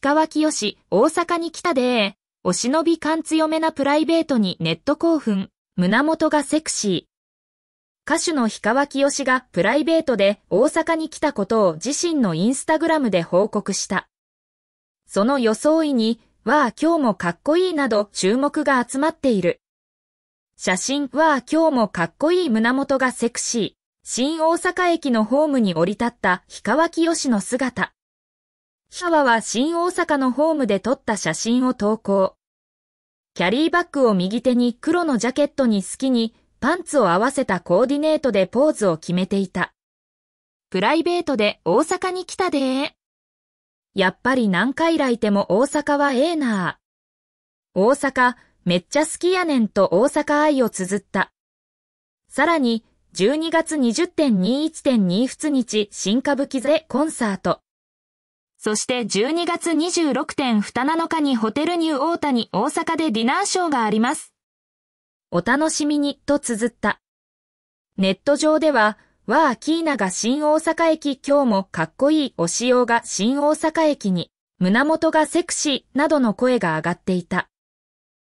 氷川きよし、大阪に来たでお忍び感強めなプライベートにネット興奮、胸元がセクシー。歌手の氷川きよしがプライベートで大阪に来たことを自身のインスタグラムで報告した。その装いに、わあ今日もかっこいいなど注目が集まっている。写真は今日もかっこいい胸元がセクシー。新大阪駅のホームに降り立った氷川きよしの姿。シャワは新大阪のホームで撮った写真を投稿。キャリーバッグを右手に黒のジャケットに好きにパンツを合わせたコーディネートでポーズを決めていた。プライベートで大阪に来たでー。やっぱり何回来ても大阪はええなー。大阪、めっちゃ好きやねんと大阪愛を綴った。さらに、12月20.21.2日新歌舞伎座でコンサート。そして12月26.2日にホテルニューオータに大阪でディナーショーがあります。お楽しみにと綴った。ネット上では、わあ、キーナが新大阪駅今日もかっこいいお仕様が新大阪駅に、胸元がセクシーなどの声が上がっていた。